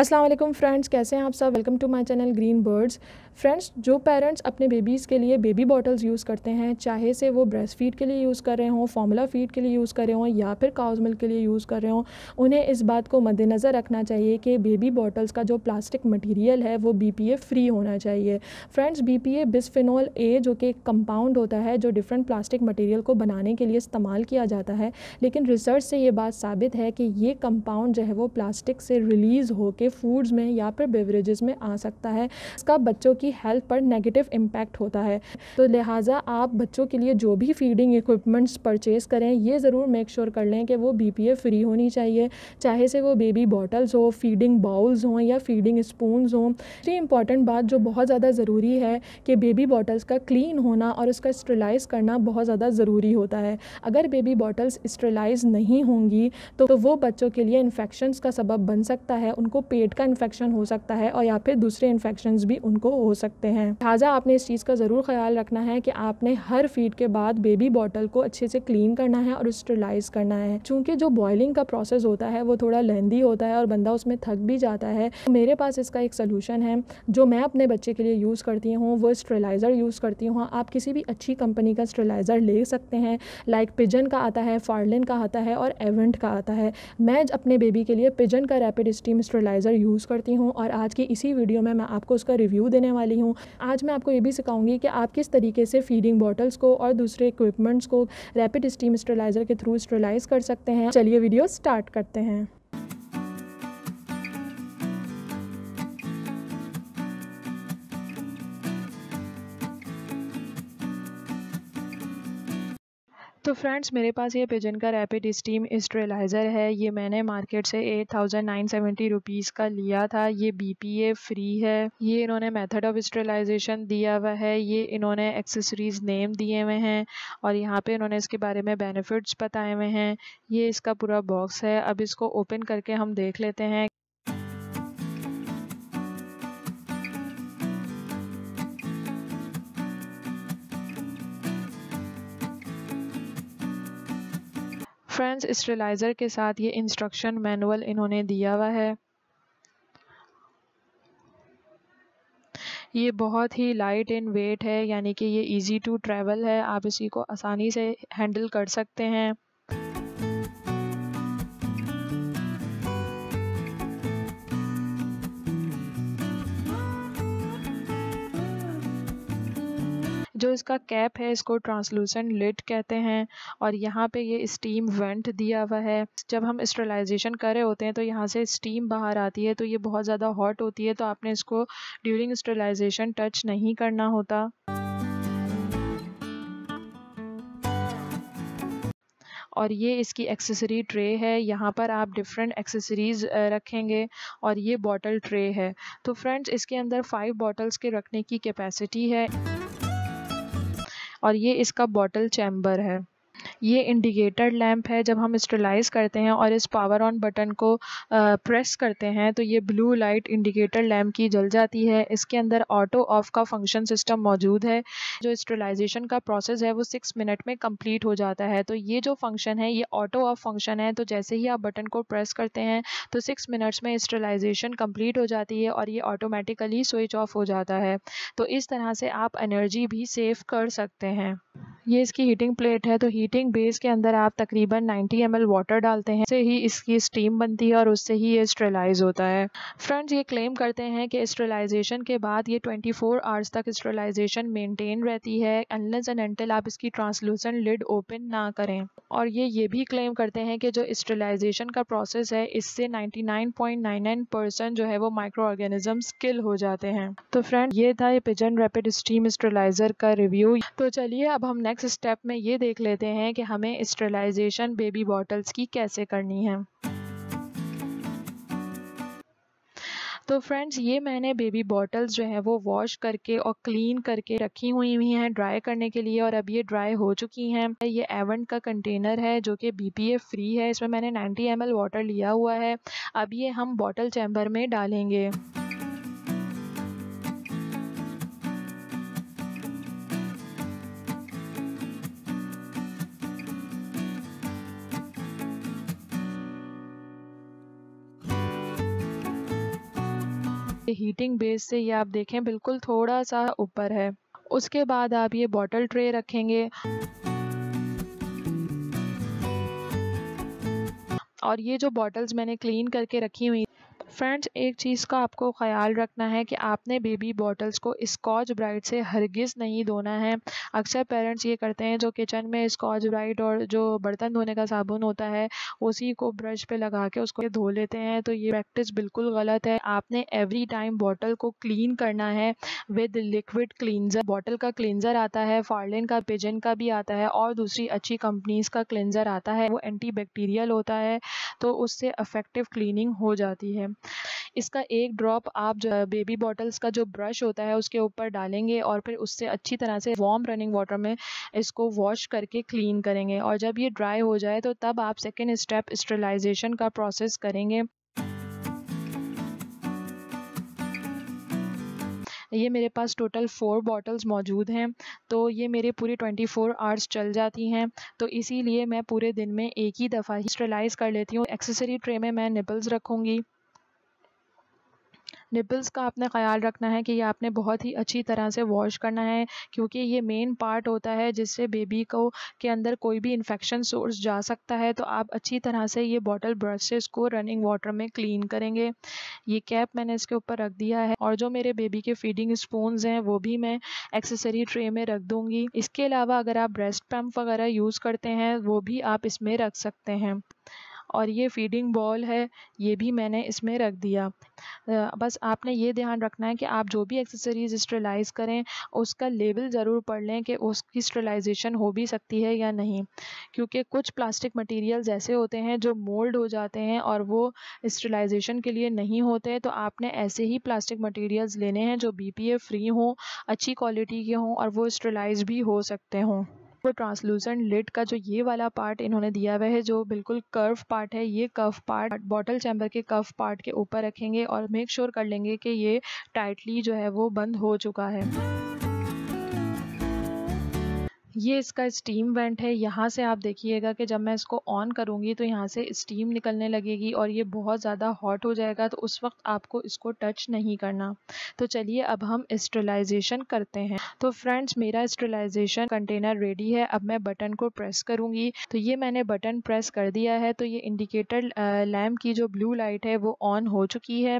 Aslam friends कैसे हैं आप सब welcome to my channel Green Birds friends जो पेरेंट्स अपने बेबीज़ के लिए बेबी बॉटल्स यूज़ करते हैं चाहे से वो ब्रेस्ट फीड के लिए यूज़ कर रहे हों फार्मूला फीड के लिए यूज़ कर रहे हों या फिर काउज मिल्क के लिए यूज़ कर रहे हों उन्हें इस बात को मद्देनज़र रखना चाहिए कि बेबी बॉटल्स का जो प्लास्टिक मटीरियल है वो बी फ्री होना चाहिए फ्रेंड्स बी बिस्फिनॉल ए जो कि एक कंपाउंड होता है जो डिफरेंट प्लास्टिक मटेरियल को बनाने के लिए इस्तेमाल किया जाता है लेकिन रिसर्च से ये बात साबित है कि ये कंपाउंड जो है वो प्लास्टिक से रिलीज़ होकर फूड्स में या फिर बेवरेज में आ सकता है इसका बच्चों की की हेल्थ पर नेगेटिव इम्पैक्ट होता है तो लिहाजा आप बच्चों के लिए जो भी फीडिंग इक्विपमेंट्स परचेज़ करें ये ज़रूर मेक श्योर कर लें कि वो बी फ्री होनी चाहिए चाहे से वो बेबी बॉटल्स हो फीडिंग बाउल्स हों या फीडिंग स्पूनस हों ये इंपॉर्टेंट बात जो बहुत ज़्यादा ज़रूरी है कि बेबी बॉटल्स का क्लीन होना और उसका स्टरलाइज करना बहुत ज़्यादा ज़रूरी होता है अगर बेबी बॉटल्स स्टरलाइज नहीं होंगी तो, तो वो बच्चों के लिए इन्फेक्शन का सबब बन सकता है उनको पेट का इन्फेक्शन हो सकता है और या फिर दूसरे इन्फेक्शन भी उनको हो सकते हैं लिहाजा आपने इस चीज़ का ज़रूर ख्याल रखना है कि आपने हर फीड के बाद बेबी बॉटल को अच्छे से क्लीन करना है और स्टरलाइज करना है चूँकि जो बॉयलिंग का प्रोसेस होता है वो थोड़ा लेंदी होता है और बंदा उसमें थक भी जाता है तो मेरे पास इसका एक सोलूशन है जो मैं अपने बच्चे के लिए यूज़ करती हूँ वो स्टरलाइज़र यूज़ करती हूँ आप किसी भी अच्छी कंपनी का स्टरलाइज़र ले सकते हैं लाइक पिजन का आता है फार्लिन का आता है और एवेंट का आता है मैं अपने बेबी के लिए पिजन का रैपिड स्टीम स्टरलाइज़र यूज़ करती हूँ और आज की इसी वीडियो में मैं आपको उसका रिव्यू देने वाली वाली हूँ आज मैं आपको ये भी सिखाऊंगी कि आप किस तरीके से फीडिंग बॉटल्स को और दूसरे इक्विपमेंट्स को रैपिड स्टीम स्टरलाइज़र के थ्रू स्टरलाइज कर सकते हैं चलिए वीडियो स्टार्ट करते हैं तो फ्रेंड्स मेरे पास ये पिजन का रैपिड स्टीम स्ट्रेलाइज़र है ये मैंने मार्केट से eight thousand nine seventy rupees का लिया था ये बीपीए फ्री है ये इन्होंने मेथड ऑफ स्ट्रेलाइजेशन दिया हुआ है ये इन्होंने एक्सेसरीज नेम दिए हुए हैं और यहाँ पे इन्होंने इसके बारे में बेनिफिट्स बताए हुए हैं ये इसका पूरा बॉक्स है अब इसको ओपन करके हम देख लेते हैं फ्रेंड्स स्टलाइज़र के साथ ये इंस्ट्रक्शन मैनुअल इन्होंने दिया हुआ है ये बहुत ही लाइट इन वेट है यानी कि ये इजी टू ट्रैवल है आप इसी को आसानी से हैंडल कर सकते हैं इसका कैप है इसको ट्रांसलूसेंट लिट कहते हैं और यहाँ पे ये स्टीम वेंट दिया हुआ है जब हम स्टरलाइजेशन कर रहे होते हैं तो यहाँ से स्टीम बाहर आती है तो ये बहुत ज़्यादा हॉट होती है तो आपने इसको ड्यूरिंग स्टरलाइजेशन टच नहीं करना होता और ये इसकी एक्सेसरी ट्रे है यहाँ पर आप डिफरेंट एक्सेसरीज़ रखेंगे और ये बॉटल ट्रे है तो फ्रेंड्स इसके अंदर फ़ाइव बॉटल्स के रखने की कैपेसिटी है और ये इसका बॉटल चैम्बर है। ये इंडिकेटर लैंप है जब हम स्टेलाइज करते हैं और इस पावर ऑन बटन को प्रेस करते हैं तो ये ब्लू लाइट इंडिकेटर लैम्प की जल जाती है इसके अंदर ऑटो ऑफ का फंक्शन सिस्टम मौजूद है जो स्टेलाइजेशन का प्रोसेस है वो सिक्स मिनट में कम्प्लीट हो जाता है तो ये जो फंक्शन है ये ऑटो ऑफ फंक्शन है तो जैसे ही आप बटन को प्रेस करते हैं तो सिक्स मिनट्स में स्टेलाइजेशन कम्प्लीट हो जाती है और ये ऑटोमेटिकली स्विच ऑफ हो जाता है तो इस तरह से आप एनर्जी भी सेव कर सकते हैं ये इसकी हीटिंग प्लेट है तो हीटिंग बेस के अंदर आप तकरीबन 90 एम वाटर डालते हैं से ही इसकी स्टीम बनती है और उससे ही ये स्ट्रेलाइज होता है फ्रेंड्स ये क्लेम करते हैं कि स्ट्रेलाइजेशन के बाद ये 24 फोर आवर्स तक स्ट्रेलाइजेशन मेंटेन रहती है अनलेस एंड एंटल आप इसकी ट्रांसलूसेंट लिड ओपन ना करें और ये ये भी क्लेम करते हैं कि जो स्ट्रेलाइजेशन का प्रोसेस है इससे नाइन्टी जो है वो माइक्रो ऑर्गेनिज्म किल हो जाते हैं तो फ्रेंड ये था ये पिजन रेपिड स्टीम स्ट्रेलाइजर का रिव्यू तो चलिए अब हम नेक्स्ट स्टेप में ये देख लेते हैं कि हमें स्टरलाइजेशन बेबी बॉटल्स की कैसे करनी है तो फ्रेंड्स ये मैंने बेबी बॉटल्स जो है वो वॉश करके और क्लीन करके रखी हुई हुई हैं ड्राई करने के लिए और अब ये ड्राई हो चुकी हैं ये एवन का कंटेनर है जो कि बीपीए फ्री है इसमें मैंने 90 एम वाटर लिया हुआ है अब ये हम बॉटल चैम्बर में डालेंगे हीटिंग बेस से ये आप देखें बिल्कुल थोड़ा सा ऊपर है उसके बाद आप ये बॉटल ट्रे रखेंगे और ये जो बॉटल्स मैंने क्लीन करके रखी हुई फ्रेंड्स एक चीज़ का आपको ख्याल रखना है कि आपने बेबी बॉटल्स को स्कॉच ब्राइट से हरगिज़ नहीं धोना है अक्सर पेरेंट्स ये करते हैं जो किचन में स्कॉच ब्राइट और जो बर्तन धोने का साबुन होता है उसी को ब्रश पे लगा के उसको धो लेते हैं तो ये प्रैक्टिस बिल्कुल गलत है आपने एवरी टाइम बॉटल को क्लीन करना है विद लिक्विड क्लिनजर बॉटल का क्लिनजर आता है फार्लिन का पिजन का भी आता है और दूसरी अच्छी कंपनीज का क्लिनजर आता है वो एंटी होता है तो उससे अफेक्टिव क्लीनिंग हो जाती है इसका एक ड्रॉप आप जो बेबी बॉटल्स का जो ब्रश होता है उसके ऊपर डालेंगे और फिर उससे अच्छी तरह से वार्म रनिंग वाटर में इसको वॉश करके क्लीन करेंगे और जब ये ड्राई हो जाए तो तब आप सेकेंड स्टेप स्टरलाइजेशन का प्रोसेस करेंगे ये मेरे पास टोटल फ़ोर बॉटल्स मौजूद हैं तो ये मेरे पूरे 24 फोर आवर्स चल जाती हैं तो इसीलिए मैं पूरे दिन में एक ही दफ़ा ही स्टरलाइज़ कर लेती हूँ एक्सेसरी ट्रे में मैं निपल्स रखूँगी निपल्स का आपने ख्याल रखना है कि ये आपने बहुत ही अच्छी तरह से वॉश करना है क्योंकि ये मेन पार्ट होता है जिससे बेबी को के अंदर कोई भी इन्फेक्शन सोर्स जा सकता है तो आप अच्छी तरह से ये बॉटल ब्रशेस को रनिंग वाटर में क्लीन करेंगे ये कैप मैंने इसके ऊपर रख दिया है और जो मेरे बेबी के फीडिंग स्पून हैं वो भी मैं एक्सेसरी ट्रे में रख दूँगी इसके अलावा अगर आप ब्रेस्ट पम्प वगैरह यूज़ करते हैं वो भी आप इसमें रख सकते हैं और ये फीडिंग बॉल है ये भी मैंने इसमें रख दिया बस आपने ये ध्यान रखना है कि आप जो भी एक्सेसरीज़ स्टरलाइज करें उसका लेबल ज़रूर पढ़ लें कि उसकी स्टरलाइजेशन हो भी सकती है या नहीं क्योंकि कुछ प्लास्टिक मटेरियल्स ऐसे होते हैं जो मोल्ड हो जाते हैं और वो स्टरलाइजेशन के लिए नहीं होते तो आपने ऐसे ही प्लास्टिक मटीरियल्स लेने हैं जो बी फ्री हों अच्छी क्वालिटी के हों और वो स्टरलाइज भी हो सकते हों वो ट्रांसलूसेंट लिड का जो ये वाला पार्ट इन्होंने दिया हुआ है जो बिल्कुल कर्व पार्ट है ये कर्व पार्ट बॉटल चैम्बर के कर्व पार्ट के ऊपर रखेंगे और मेक श्योर sure कर लेंगे कि ये टाइटली जो है वो बंद हो चुका है ये इसका स्टीम वेंट है यहाँ से आप देखिएगा कि जब मैं इसको ऑन करूँगी तो यहाँ से स्टीम निकलने लगेगी और ये बहुत ज़्यादा हॉट हो जाएगा तो उस वक्त आपको इसको टच नहीं करना तो चलिए अब हम स्टरलाइजेशन करते हैं तो फ्रेंड्स मेरा स्टरलाइजेशन कंटेनर रेडी है अब मैं बटन को प्रेस करूँगी तो ये मैंने बटन प्रेस कर दिया है तो ये इंडिकेटर लैम्प की जो ब्लू लाइट है वो ऑन हो चुकी है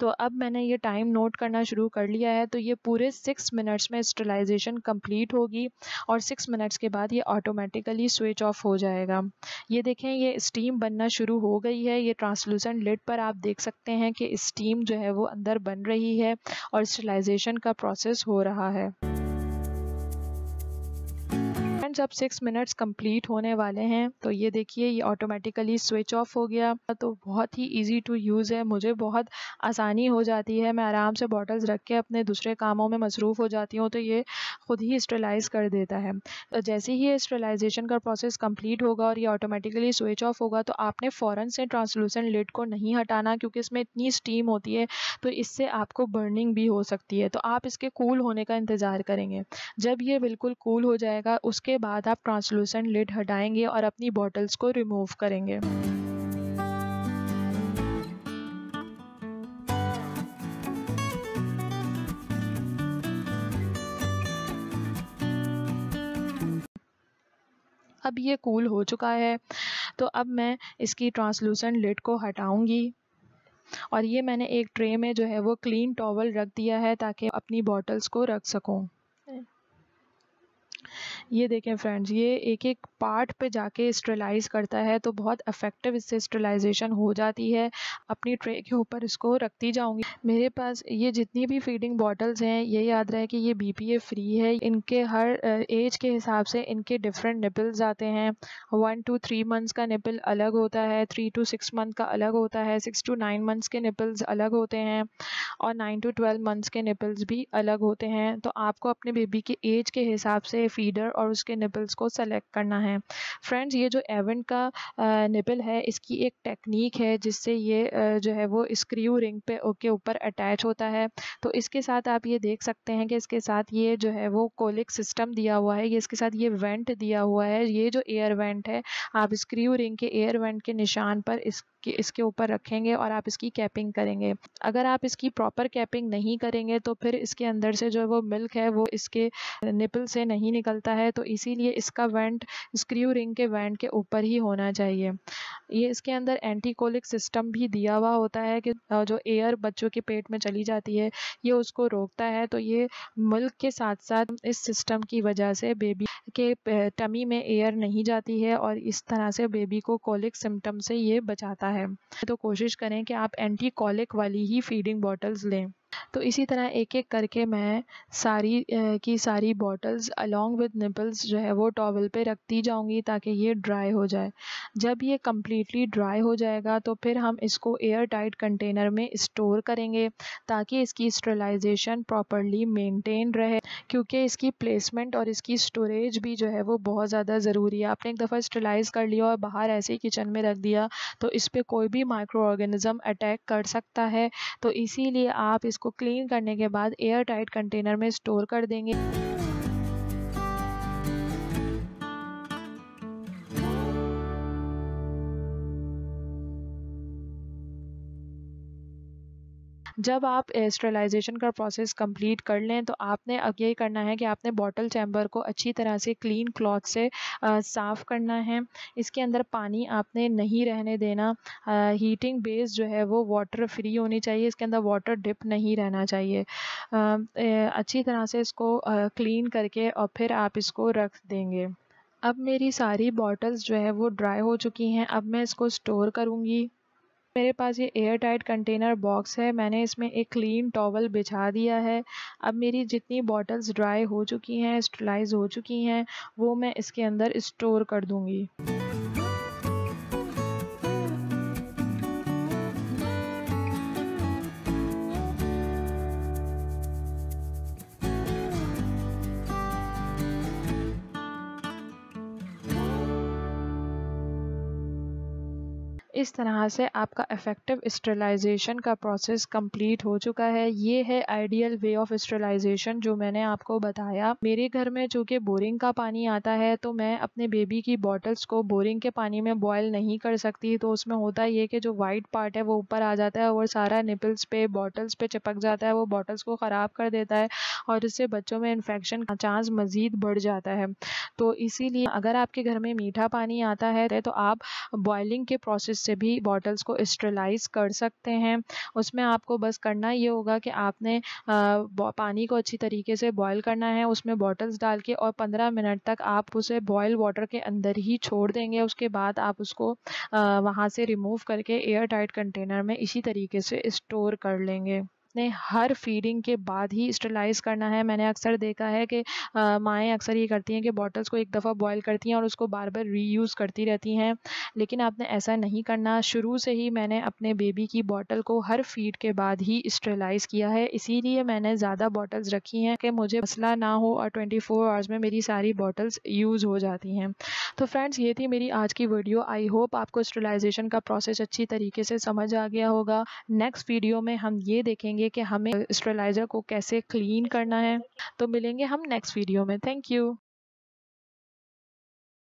तो अब मैंने ये टाइम नोट करना शुरू कर लिया है तो ये पूरे सिक्स मिनट्स में स्टरलाइजेशन कम्प्लीट होगी और सिक्स मिनट्स के बाद ये ऑटोमेटिकली स्विच ऑफ हो जाएगा ये देखें ये स्टीम बनना शुरू हो गई है ये ट्रांसलूसेंट लिड पर आप देख सकते हैं कि स्टीम जो है वो अंदर बन रही है और स्टलाइजेशन का प्रोसेस हो रहा है फ्रेंड्स अब सिक्स मिनट्स कंप्लीट होने वाले हैं तो ये देखिए ये ऑटोमेटिकली स्विच ऑफ हो गया तो बहुत ही ईजी टू यूज़ है मुझे बहुत आसानी हो जाती है मैं आराम से बॉटल्स रख के अपने दूसरे कामों में मसरूफ़ हो जाती हूँ तो ये ख़ुद ही स्टरलाइज कर देता है तो जैसे ही ये स्टरलाइजेशन का प्रोसेस कंप्लीट होगा और ये ऑटोमेटिकली स्विच ऑफ होगा तो आपने फ़ौरन से ट्रांसलूसेंट लिड को नहीं हटाना क्योंकि इसमें इतनी स्टीम होती है तो इससे आपको बर्निंग भी हो सकती है तो आप इसके कूल होने का इंतज़ार करेंगे जब ये बिल्कुल कूल हो जाएगा उसके उसके बाद आप ट्रांसलूसेंट लिड हटाएंगे और अपनी बॉटल्स को रिमूव करेंगे अब ये कूल हो चुका है तो अब मैं इसकी ट्रांसलूसेंट लिड को हटाऊंगी और ये मैंने एक ट्रे में जो है वो क्लीन टॉवल रख दिया है ताकि अपनी बॉटल्स को रख सकूं ये देखें फ्रेंड्स ये एक एक पार्ट पे जाके स्टरलाइज करता है तो बहुत अफेक्टिव इससे स्टरलाइजेशन हो जाती है अपनी ट्रे के ऊपर इसको रखती जाऊंगी मेरे पास ये जितनी भी फीडिंग बॉटल्स हैं ये याद रहे कि ये बी फ्री है इनके हर एज के हिसाब से इनके डिफरेंट निपल्स आते हैं वन टू थ्री मंथ्स का निपल अलग होता है थ्री टू सिक्स मंथ का अलग होता है सिक्स टू नाइन मंथ्स के निपल्स अलग होते हैं और नाइन टू ट्वेल्व मंथ्स के निपल्स भी अलग होते हैं तो आपको अपने बेबी के एज के हिसाब से फीडर और उसके निबल्स को सेलेक्ट करना है फ्रेंड्स ये जो एवेंट का निपल है इसकी एक टेक्निक है जिससे ये जो है वो स्क्रू रिंग पे के ऊपर अटैच होता है तो इसके साथ आप ये देख सकते हैं कि इसके साथ ये जो है वो कोलिक सिस्टम दिया हुआ है ये इसके साथ ये वेंट दिया हुआ है ये जो एयर वेंट है आप स्क्रू रिंग के एयर वेंट के निशान पर इस कि इसके ऊपर रखेंगे और आप इसकी कैपिंग करेंगे अगर आप इसकी प्रॉपर कैपिंग नहीं करेंगे तो फिर इसके अंदर से जो है वो मिल्क है वो इसके निपल से नहीं निकलता है तो इसीलिए इसका वेंट स्क्रू रिंग के वेंट के ऊपर ही होना चाहिए ये इसके अंदर एंटीकोलिक सिस्टम भी दिया हुआ होता है कि जो एयर बच्चों के पेट में चली जाती है ये उसको रोकता है तो ये मिल्क के साथ साथ इस सिस्टम की वजह से बेबी के टमी में एयर नहीं जाती है और इस तरह से बेबी को कोलिक सिम्टम से ये बचाता है है तो कोशिश करें कि आप एंटी कॉलिक वाली ही फीडिंग बॉटल्स लें तो इसी तरह एक एक करके मैं सारी की सारी बॉटल्स अलोंग विद निपल्स जो है वो टॉवल पे रखती जाऊंगी ताकि ये ड्राई हो जाए जब ये कम्प्लीटली ड्राई हो जाएगा तो फिर हम इसको एयर टाइट कंटेनर में स्टोर करेंगे ताकि इसकी स्टरलाइजेशन प्रॉपरली मेनटेन रहे क्योंकि इसकी प्लेसमेंट और इसकी स्टोरेज भी जो है वो बहुत ज़्यादा ज़रूरी है आपने एक दफ़ा स्टरलाइज कर लिया और बाहर ऐसे ही किचन में रख दिया तो इस पर कोई भी माइक्रो ऑर्गेनिज़म अटैक कर सकता है तो इसीलिए आप इसको क्लीन करने के बाद एयर टाइट कंटेनर में स्टोर कर देंगे जब आप स्टरलाइजेशन का प्रोसेस कंप्लीट कर लें तो आपने अब ये करना है कि आपने बॉटल चैम्बर को अच्छी तरह से क्लीन क्लॉथ से साफ़ करना है इसके अंदर पानी आपने नहीं रहने देना हीटिंग बेस जो है वो वाटर फ्री होनी चाहिए इसके अंदर वाटर डिप नहीं रहना चाहिए आ, अच्छी तरह से इसको क्लीन करके और फिर आप इसको रख देंगे अब मेरी सारी बॉटल्स जो है वो ड्राई हो चुकी हैं अब मैं इसको स्टोर करूँगी मेरे पास ये एयर टाइट कंटेनर बॉक्स है मैंने इसमें एक क्लीन टॉवल बिछा दिया है अब मेरी जितनी बॉटल्स ड्राई हो चुकी हैं स्टलाइज हो चुकी हैं वो मैं इसके अंदर स्टोर कर दूँगी इस तरह से आपका इफ़ेक्टिव स्टरलाइजेशन का प्रोसेस कंप्लीट हो चुका है ये है आइडियल वे ऑफ स्टरलाइजेशन जो मैंने आपको बताया मेरे घर में चूँकि बोरिंग का पानी आता है तो मैं अपने बेबी की बॉटल्स को बोरिंग के पानी में बॉयल नहीं कर सकती तो उसमें होता ये कि जो वाइट पार्ट है वो ऊपर आ जाता है और सारा निपल्स पे बॉटल्स पे चिपक जाता है वो बॉटल्स को ख़राब कर देता है और इससे बच्चों में इन्फेक्शन का चांस मज़ीद बढ़ जाता है तो इसीलिए अगर आपके घर में मीठा पानी आता है तो आप बॉयलिंग के प्रोसेस से से भी बॉटल्स को स्ट्रलाइज कर सकते हैं उसमें आपको बस करना ये होगा कि आपने पानी को अच्छी तरीके से बॉयल करना है उसमें बॉटल्स डाल के और पंद्रह मिनट तक आप उसे बॉयल वाटर के अंदर ही छोड़ देंगे उसके बाद आप उसको वहाँ से रिमूव करके एयर टाइट कंटेनर में इसी तरीके से स्टोर कर लेंगे आपने हर फीडिंग के बाद ही स्टरलाइज करना है मैंने अक्सर देखा है कि माएँ अक्सर ये करती हैं कि बॉटल्स को एक दफ़ा बॉयल करती हैं और उसको बार बार रीयूज़ करती रहती हैं लेकिन आपने ऐसा नहीं करना शुरू से ही मैंने अपने बेबी की बॉटल को हर फीड के बाद ही स्टरलाइज किया है इसीलिए मैंने ज़्यादा बॉटल्स रखी हैं कि मुझे मसला ना हो और 24 फोर आवर्स में मेरी सारी बॉटल्स यूज़ हो जाती हैं तो फ्रेंड्स ये थी मेरी आज की वीडियो आई होप आपको स्टरलाइजेशन का प्रोसेस अच्छी तरीके से समझ आ गया होगा नेक्स्ट वीडियो में हम ये देखेंगे जानेंगे कि हमें स्टेलाइजर को कैसे क्लीन करना है तो मिलेंगे हम नेक्स्ट वीडियो में थैंक यू